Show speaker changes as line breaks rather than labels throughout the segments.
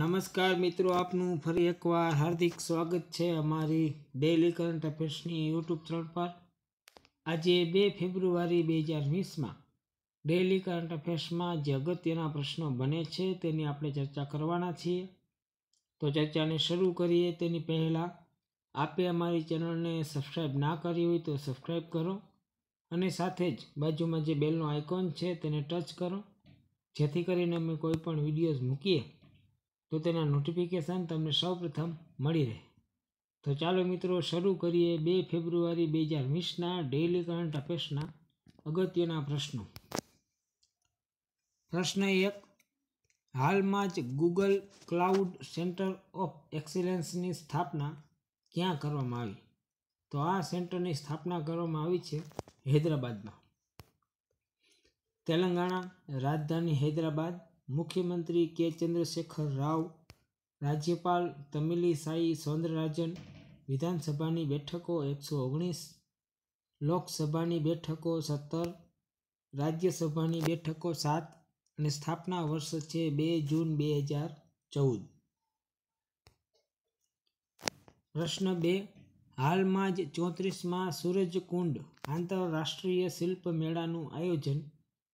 નમસ્કાર મિત્રો આપનું ફરી એકવાર હાર્દિક સ્વાગત છે અમારી ડેલી કરંટ અફેર્સની યુટ્યુબ ચેનલ પર આજે બે ફેબ્રુઆરી બે હજાર વીસમાં ડેલી કરંટ અફેર્સમાં જે અગત્યના પ્રશ્નો બને છે તેની આપણે ચર્ચા કરવાના છીએ તો ચર્ચાને શરૂ કરીએ તેની પહેલાં આપે અમારી ચેનલને સબસ્ક્રાઈબ ના કરી હોય તો સબસ્ક્રાઈબ કરો અને સાથે જ બાજુમાં જે બેલનો આઇકોન છે તેને ટચ કરો જેથી કરીને અમે કોઈ પણ વિડીયોઝ મૂકીએ તો તેના નોટિફિકેશન તમને સૌપ્રથમ મળી રહે તો ચાલો મિત્રો શરૂ કરીએ બે ફેબ્રુઆરી બે હજાર વીસના ડેઇલી કરંટ અફેર્સના અગત્યના પ્રશ્નો પ્રશ્ન એક હાલમાં જ ગૂગલ ક્લાઉડ સેન્ટર ઓફ એક્સેલન્સની સ્થાપના ક્યાં કરવામાં આવી તો આ સેન્ટરની સ્થાપના કરવામાં આવી છે હૈદરાબાદમાં તેલંગાણા રાજધાની હૈદરાબાદ મુખ્યમંત્રી કે ચંદ્રશેખર રાવ રાજ્યપાલ તમિલિસાઈ સૌંદરરાજન વિધાનસભાની બેઠકો એકસો ઓગણીસ લોકસભાની બેઠકો સત્તર રાજ્યસભાની બેઠકો સાત અને સ્થાપના વર્ષ છે બે જૂન બે હજાર ચૌદ પ્રશ્ન બે હાલમાં જ ચોત્રીસમાં સૂરજકુંડ આંતરરાષ્ટ્રીય શિલ્પ મેળાનું આયોજન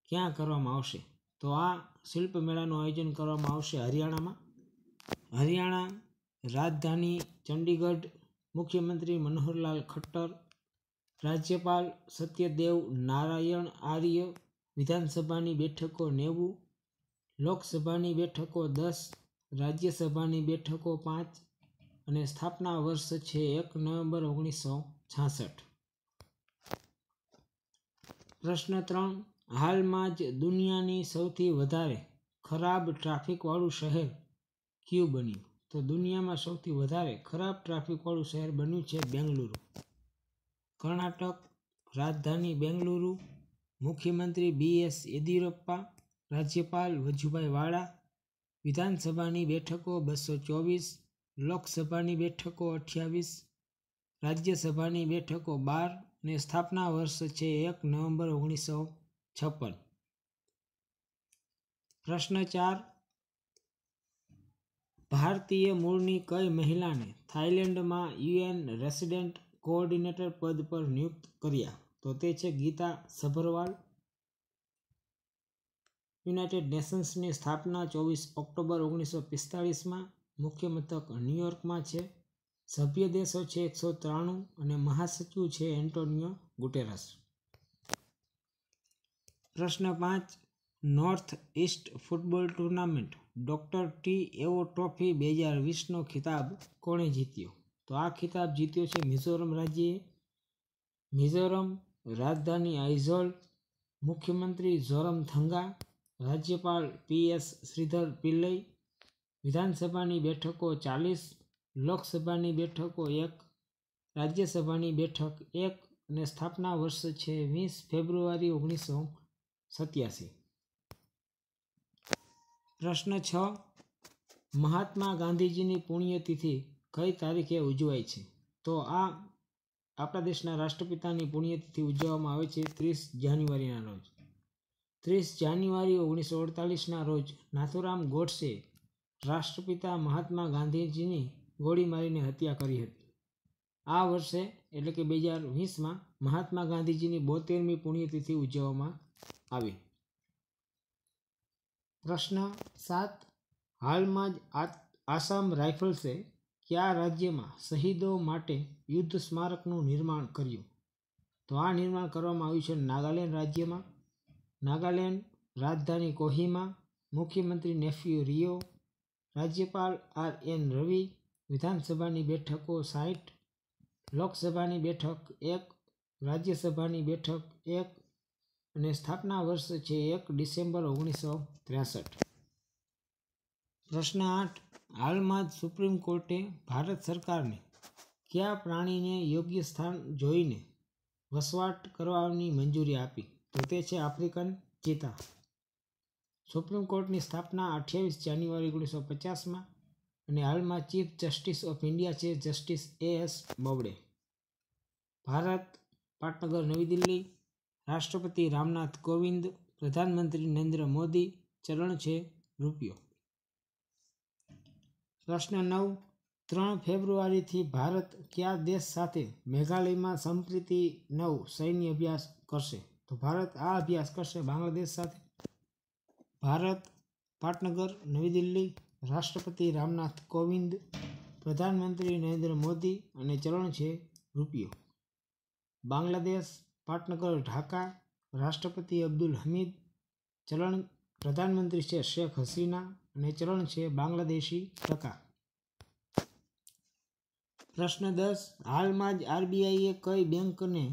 ક્યાં કરવામાં આવશે તો આ શિલ્પ મેળાનું આયોજન કરવામાં આવશે હરિયાણામાં હરિયાણા રાજધાની ચંડીગઢ મુખ્યમંત્રી મનોહરલાલ ખટ્ટર રાજ્યપાલ સત્યદેવ નારાયણ આર્ય વિધાનસભાની બેઠકો નેવું લોકસભાની બેઠકો દસ રાજ્યસભાની બેઠકો પાંચ અને સ્થાપના વર્ષ છે એક નવેમ્બર ઓગણીસો છાસઠ પ્રશ્ન ત્રણ હાલમાં જ દુનિયાની સૌથી વધારે ખરાબ ટ્રાફિકવાળું શહેર ક્યુ બન્યું તો દુનિયામાં સૌથી વધારે ખરાબ ટ્રાફિકવાળું શહેર બન્યું છે બેંગલુરુ કર્ણાટક રાજધાની બેંગલુરુ મુખ્યમંત્રી બી એસ યેદિયુરપ્પા રાજ્યપાલ વજુભાઈ વાળા વિધાનસભાની બેઠકો બસો ચોવીસ લોકસભાની બેઠકો અઠ્યાવીસ રાજ્યસભાની બેઠકો બાર અને સ્થાપના વર્ષ છે એક નવેમ્બર ઓગણીસો છપ્પન પ્રશ્ન ચાર ભારતીય મૂળની કઈ મહિલાને થાઇલેન્ડમાં યુએન રેસિડેન્ટ કોઓર્ડિનેટર પદ પર નિયુક્ત કર્યા તો તે છે ગીતા સભરવાલ યુનાઇટેડ નેશન્સની સ્થાપના ચોવીસ ઓક્ટોબર ઓગણીસો પિસ્તાળીસમાં મુખ્ય મથક ન્યૂયોર્કમાં છે સભ્ય દેશો છે એકસો ત્રાણું અને મહાસચિવ છે એન્ટોનિયો ગુટેરસ પ્રશ્ન પાંચ north east football tournament doctor T Ao trophy બે હજાર વીસનો ખિતાબ કોણે જીત્યો તો આ ખિતાબ જીત્યો છે મિઝોરમ રાજ્યએ મિઝોરમ રાજધાની આઇઝોલ મુખ્યમંત્રી ઝોરમ થંગા રાજ્યપાલ પી એસ શ્રીધર પિલ્લઈ વિધાનસભાની બેઠકો ચાલીસ લોકસભાની બેઠકો એક રાજ્યસભાની બેઠક એક અને સ્થાપના વર્ષ છે વીસ ફેબ્રુઆરી ઓગણીસો સત્યાસી પ્રશ્ન છ મહાત્મા ગાંધીજીની પુણ્યતિથિ કઈ તારીખે ઉજવાય છે તો આ આપણા દેશના રાષ્ટ્રપિતાની પુણ્યતિથિ ઉજવવામાં આવે છે ત્રીસ જાન્યુઆરીના રોજ ત્રીસ જાન્યુઆરી ઓગણીસો અડતાલીસના રોજ નાથુરામ ગોડસે રાષ્ટ્રપિતા મહાત્મા ગાંધીજીની ગોળી મારીને હત્યા કરી હતી આ વર્ષે એટલે કે બે હજાર વીસમાં મહાત્મા ગાંધીજીની બોતેરમી પુણ્યતિથિ ઉજવવામાં આવી પ્રશ્ન સાત હાલમાં જ આસામ રાઇફલ્સે કયા રાજ્યમાં શહીદો માટે યુદ્ધ સ્મારકનું નિર્માણ કર્યું તો આ નિર્માણ કરવામાં આવ્યું છે નાગાલેન્ડ રાજ્યમાં નાગાલેન્ડ રાજધાની કોહિમા મુખ્યમંત્રી નેફ્યુ રિયો રાજ્યપાલ આર એન રવિ વિધાનસભાની બેઠકો સાઠ લોકસભાની બેઠક એક રાજ્યસભાની બેઠક એક અને સ્થાપના વર્ષ છે એક ડિસેમ્બર ઓગણીસો ત્રેસઠ પ્રશ્ન આઠ હાલમાં જ સુપ્રીમ કોર્ટે ભારત સરકારને કયા પ્રાણીને યોગ્ય સ્થાન જોઈને વસવાટ કરવાની મંજૂરી આપી તો તે છે આફ્રિકન ચિતા સુપ્રીમ કોર્ટની સ્થાપના અઠ્યાવીસ જાન્યુઆરી ઓગણીસો પચાસમાં અને હાલમાં ચીફ જસ્ટિસ ઓફ ઇન્ડિયા છે justice A S Bobde Bharat પાટનગર નવી દિલ્હી રાષ્ટ્રપતિ રામનાથ કોવિંદ પ્રધાનમંત્રી નરેન્દ્ર મોદી ચરણ છે રૂપિયો પ્રશ્ન નવ ત્રણ ફેબ્રુઆરીથી ભારત કયા દેશ સાથે મેઘાલયમાં સંપ્રીતિ નવ સૈન્ય અભ્યાસ કરશે તો ભારત આ અભ્યાસ કરશે બાંગ્લાદેશ સાથે ભારત પાટનગર નવી દિલ્હી રાષ્ટ્રપતિ રામનાથ કોવિંદ પ્રધાનમંત્રી નરેન્દ્ર મોદી અને ચરણ છે રૂપિયો બાંગ્લાદેશ પાટનગર ઢાકા રાષ્ટ્રપતિ અબ્દુલ હમીદ ચલણ પ્રધાનમંત્રી છે શેખ હસીના અને ચલણ છે બાંગ્લાદેશી ટકા પ્રશ્ન દસ હાલમાં જ આરબીઆઈએ કઈ બેંકને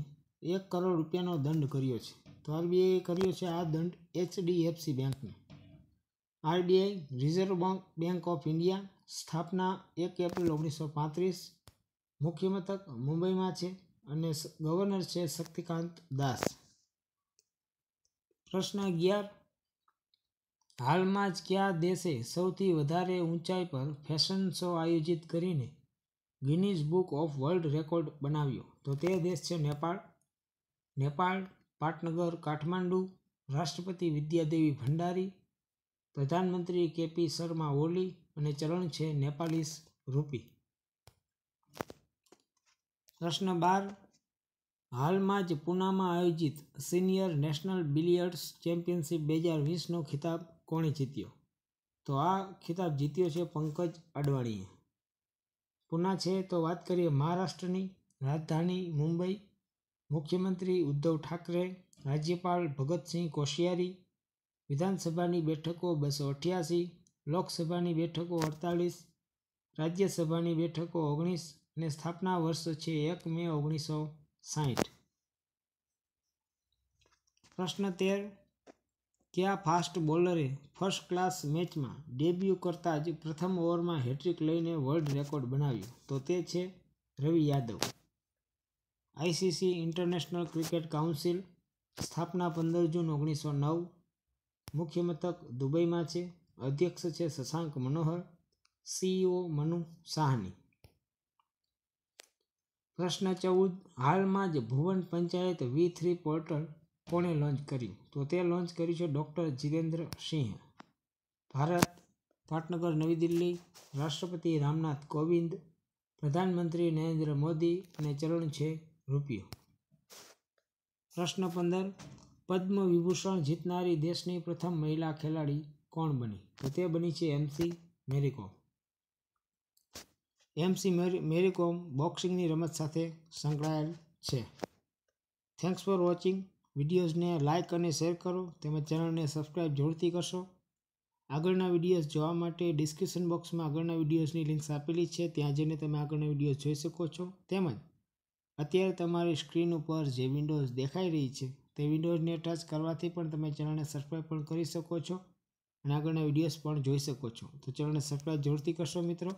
એક કરોડ રૂપિયાનો દંડ કર્યો છે તો આરબીઆઈએ કર્યો છે આ દંડ એચડીએફસી બેંકને RBI reserve bank bank of India સ્થાપના એક એપ્રિલ ઓગણીસો પાંત્રીસ મુખ્ય મથક મુંબઈમાં છે અને ગવર્નર છે શક્તિકાંત દાસ પ્રશ્ન અગિયાર હાલમાં જ કયા દેશે સૌથી વધારે ઊંચાઈ પર ફેશન શો આયોજિત કરીને Guinness book of world record બનાવ્યો તો તે દેશ છે નેપાળ નેપાળ પાટનગર કાઠમાંડુ રાષ્ટ્રપતિ વિદ્યાદેવી ભંડારી પ્રધાનમંત્રી કેપી શર્મા ઓલી અને ચરણ છે નેપાલીસ રૂપી પ્રશ્ન બાર હાલમાં જ પૂનામાં આયોજિત સિનિયર નેશનલ બિલિયર્ડ્સ ચેમ્પિયનશિપ બે હજાર વીસનો ખિતાબ કોણે જીત્યો તો આ ખિતાબ જીત્યો છે પંકજ અડવાણીએ પુના છે તો વાત કરીએ મહારાષ્ટ્રની રાજધાની મુંબઈ મુખ્યમંત્રી ઉદ્ધવ ઠાકરે રાજ્યપાલ ભગતસિંહ કોશિયારી વિધાનસભાની બેઠકો બસો અઠ્યાસી લોકસભાની બેઠકો અડતાલીસ રાજ્યસભાની બેઠકો ઓગણીસ ને સ્થાપના વર્ષ છે એક મે ઓગણીસો સાહીઠ પ્રશ્ન તેર કયા ફાસ્ટ બોલરે ફર્સ્ટ ક્લાસ મેચમાં ડેબ્યુ કરતાં જ પ્રથમ ઓવરમાં હેટ્રિક લઈને વર્લ્ડ રેકોર્ડ બનાવ્યું તો તે છે Ravi Yadav ICC international cricket council સ્થાપના પંદર જૂન ઓગણીસો નવ મુખ્ય મથક દુબઈમાં છે અધ્યક્ષ છે શશાંક મનોહર સીઈઓ e મનુ સાહની પ્રશ્ન ચૌદ હાલમાં જ Bhuvan Panchayat V three portal કોણે લોન્ચ કર્યું તો તે લોન્ચ કર્યું છે ડૉક્ટર જીતેન્દ્ર સિંહ ભારત પાટનગર નવી દિલ્હી રાષ્ટ્રપતિ રામનાથ કોવિંદ પ્રધાનમંત્રી નરેન્દ્ર મોદી અને ચરણ છે રૂપિયો પ્રશ્ન પંદર પદ્મ વિભૂષણ જીતનારી દેશની પ્રથમ મહિલા ખેલાડી કોણ બની તો તે બની છે એમસી મેરી કોમ એમસી મેરી કોમ બોક્સિંગની રમત સાથે સંકળાયેલ છે થેન્ક્સ ફોર વોચિંગ વિડીયોઝને લાઇક અને શેર કરો તેમજ ચેનલને સબસ્ક્રાઈબ જરૂરથી કરશો આગળના વિડીયોઝ જોવા માટે ડિસ્ક્રિપ્શન બોક્સમાં આગળના વિડીયોઝની લિંક્સ આપેલી છે ત્યાં જઈને તમે આગળના વિડીયો જોઈ શકો છો તેમજ અત્યારે તમારી સ્ક્રીન ઉપર જે વિન્ડોઝ દેખાઈ રહી છે તે વિન્ડોઝને ટચ કરવાથી પણ તમે ચેનલને સબસ્ક્રાઇબ પણ કરી શકો છો અને આગળના વિડીયોઝ પણ જોઈ શકો છો તો ચેનલને સબસ્ક્રાઈબ જરૂરથી કરશો મિત્રો